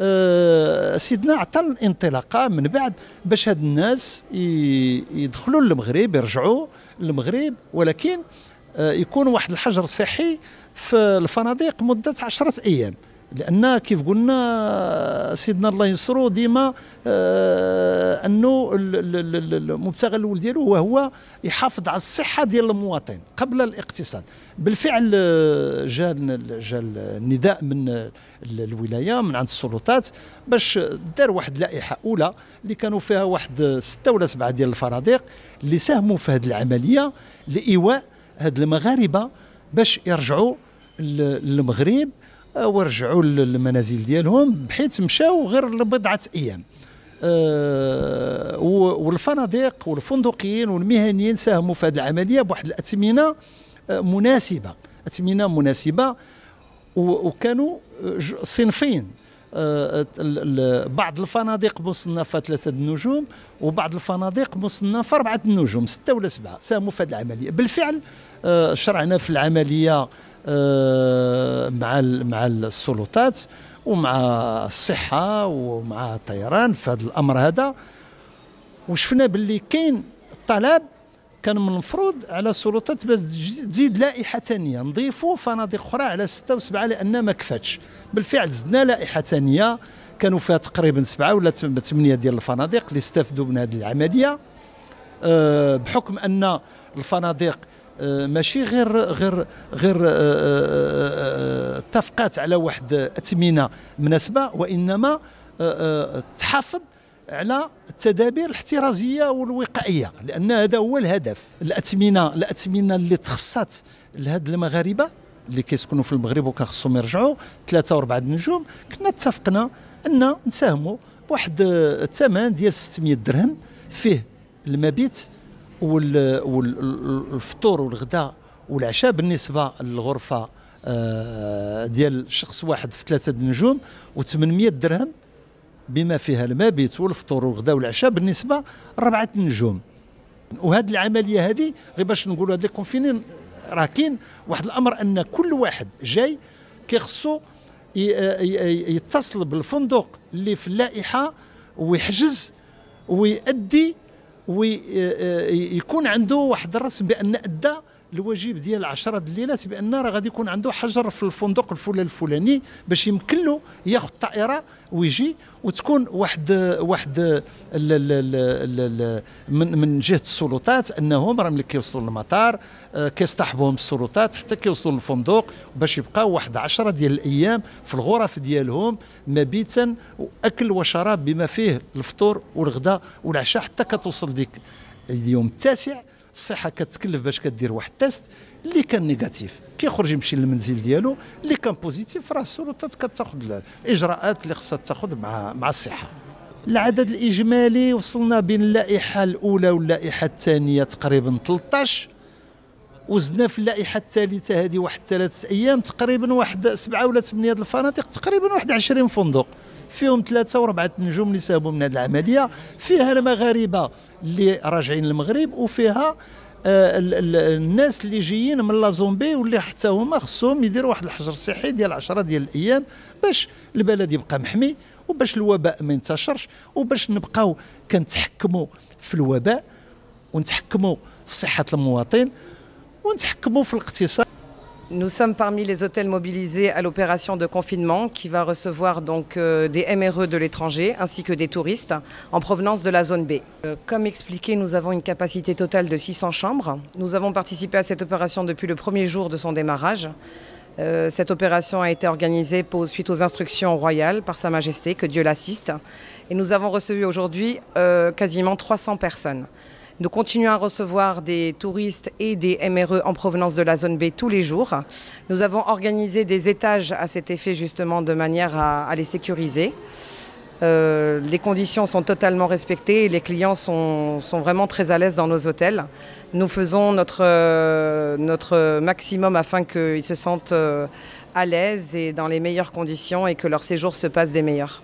آه، سيدنا عطى الانطلاقه من بعد باش هاد الناس يدخلوا للمغرب يرجعوا للمغرب ولكن آه، يكون واحد الحجر صحي في الفنادق مده عشرة ايام لان كيف قلنا سيدنا الله ينصرو ديما آه انه المبتغى الاول ديالو هو هو يحافظ على الصحه ديال المواطن قبل الاقتصاد بالفعل آه، جا جا النداء من الولايه من عند السلطات باش دار واحد اللائحه اولى اللي كانوا فيها واحد سته ولا سبعه ديال الفراديق اللي ساهموا في هذه العمليه لايواء هاد المغاربه باش يرجعوا للمغرب آه، ورجعوا للمنازل ديالهم بحيث مشاو غير لبضعه ايام أه والفنادق والفندقيين والمهنيين ساهموا في هذه العمليه بواحد الاثمنه آه، مناسبه اثمنه مناسبه وكانوا آه، صنفين بعض الفنادق مصنفه ثلاثه النجوم وبعض الفنادق مصنفه اربعه النجوم سته ولا سبعه ساهموا في هذه العمليه بالفعل شرعنا في العمليه آه، مع مع السلطات ومع الصحه ومع الطيران في هذا الامر هذا وشفنا باللي كاين الطلب كان من المفروض على السلطات باش تزيد لائحه ثانيه نضيفوا فنادق اخرى على سته وسبعه لان ما كفاتش بالفعل زدنا لائحه ثانيه كانوا فيها تقريبا سبعه ولا ثمانيه ديال الفنادق اللي استفدوا من هذه العمليه آه، بحكم ان الفنادق آه، ماشي غير غير غير اتفقات آه، آه، على واحد اثمنه مناسبه وانما تحافظ على التدابير الاحترازيه والوقائيه لان هذا هو الهدف الاثمنه الاثمنه اللي تخصات لهاد المغاربه اللي كيسكنوا في المغرب وكان خصهم يرجعوا ثلاثه واربعه النجوم كنا اتفقنا ان نساهموا بواحد الثمن ديال 600 درهم فيه المبيت والفطور والغداء والعشاء بالنسبه للغرفه آه، ديال شخص واحد في ثلاثه النجوم و800 درهم بما فيها المبيت والفطور والغداء والعشاء بالنسبه لربعه النجوم وهذه العمليه هذه غير باش نقولوا هذا الكونفينين راه كاين واحد الامر ان كل واحد جاي كيخصو يتصل بالفندق اللي في اللائحه ويحجز ويؤدي ويكون آه، آه، عنده واحد الرسم بان ادى الواجب ديال 10 الليلات بان راه غادي يكون عنده حجر في الفندق الفلان الفلاني باش يمكن له ياخذ الطائره ويجي وتكون واحد واحد الـ الـ الـ من من جهه السلطات انهم راه ملي كيوصلوا للمطار آه، كيصطحبوهم السلطات حتى كيوصلوا للفندق باش يبقاو واحد 10 ديال الايام في الغرف ديالهم مبيتا واكل وشراب بما فيه الفطور والغداء والعشاء حتى كتوصل ديك اليوم التاسع الصحه كتكلف باش كدير واحد التيست اللي كان نيجاتيف كيخرج يمشي للمنزل ديالو اللي كان بوزيتيف راه السلطات كتاخذ الاجراءات اللي خصها تاخذ مع مع الصحه العدد الاجمالي وصلنا بين اللائحه الاولى واللائحه الثانيه تقريبا 13 وزدنا في اللائحه الثالثه هذه واحد ثلاث ايام تقريبا واحد سبعه ولا ثمانيه الفنادق تقريبا واحد 20 فندق فيهم ثلاثه واربعه نجوم اللي ساهموا من هذه العمليه فيها المغاربه اللي راجعين للمغرب وفيها آه، الناس اللي جايين من لازومبي واللي حتى هما خصهم يديروا واحد الحجر الصحي ديال 10 ديال الايام باش البلد يبقى محمي وباش الوباء ما ينتشرش وباش نبقاو كنتحكموا في الوباء ونتحكموا في صحه المواطن Ah, nous sommes parmi les hôtels mobilisés à l'opération de confinement qui va recevoir donc euh, des MRE de l'étranger ainsi que des touristes en provenance de la zone B. Euh, comme expliqué, nous avons une capacité totale de 600 chambres. Nous avons participé à cette opération depuis le premier jour de son démarrage. Euh, cette opération a été organisée suite aux instructions royales par Sa Majesté, que Dieu l'assiste. Et nous avons reçu aujourd'hui quasiment 300 personnes. Nous continuons à recevoir des touristes et des MRE en provenance de la zone B tous les jours. Nous avons organisé des étages à cet effet justement de manière à, les sécuriser. Euh, les conditions sont totalement respectées et les clients sont, vraiment très à l'aise dans nos hôtels. Nous faisons notre, euh, notre maximum afin qu'ils se sentent euh, à l'aise et dans les meilleures conditions et que leur séjour se passe des meilleurs.